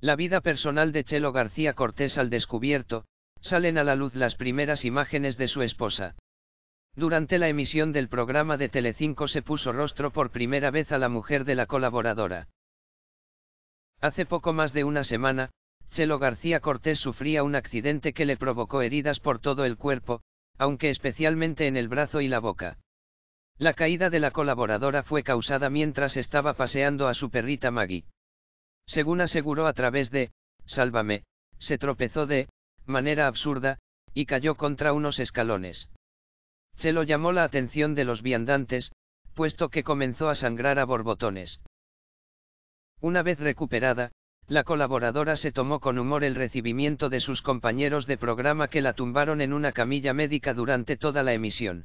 La vida personal de Chelo García Cortés al descubierto, salen a la luz las primeras imágenes de su esposa. Durante la emisión del programa de Telecinco se puso rostro por primera vez a la mujer de la colaboradora. Hace poco más de una semana, Chelo García Cortés sufría un accidente que le provocó heridas por todo el cuerpo, aunque especialmente en el brazo y la boca. La caída de la colaboradora fue causada mientras estaba paseando a su perrita Maggie. Según aseguró a través de, Sálvame, se tropezó de, manera absurda, y cayó contra unos escalones. Se lo llamó la atención de los viandantes, puesto que comenzó a sangrar a borbotones. Una vez recuperada, la colaboradora se tomó con humor el recibimiento de sus compañeros de programa que la tumbaron en una camilla médica durante toda la emisión.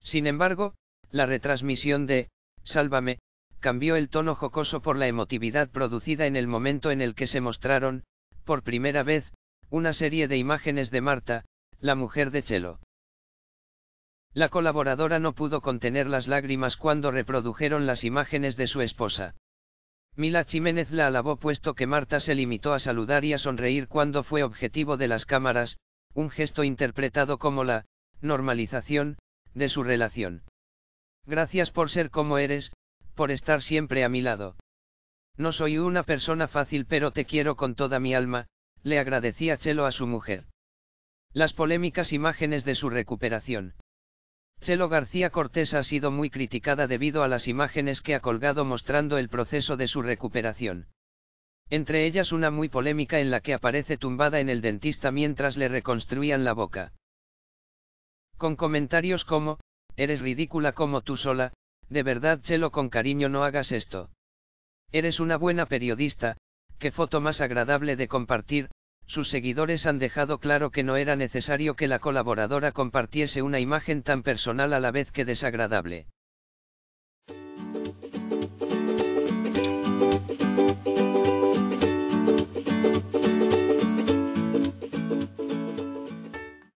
Sin embargo, la retransmisión de, Sálvame, cambió el tono jocoso por la emotividad producida en el momento en el que se mostraron, por primera vez, una serie de imágenes de Marta, la mujer de Chelo. La colaboradora no pudo contener las lágrimas cuando reprodujeron las imágenes de su esposa. Mila Jiménez la alabó puesto que Marta se limitó a saludar y a sonreír cuando fue objetivo de las cámaras, un gesto interpretado como la normalización de su relación. Gracias por ser como eres, por estar siempre a mi lado. No soy una persona fácil pero te quiero con toda mi alma, le agradecía Chelo a su mujer. Las polémicas imágenes de su recuperación. Chelo García Cortés ha sido muy criticada debido a las imágenes que ha colgado mostrando el proceso de su recuperación. Entre ellas una muy polémica en la que aparece tumbada en el dentista mientras le reconstruían la boca. Con comentarios como, eres ridícula como tú sola, de verdad, Chelo, con cariño no hagas esto. Eres una buena periodista, qué foto más agradable de compartir, sus seguidores han dejado claro que no era necesario que la colaboradora compartiese una imagen tan personal a la vez que desagradable.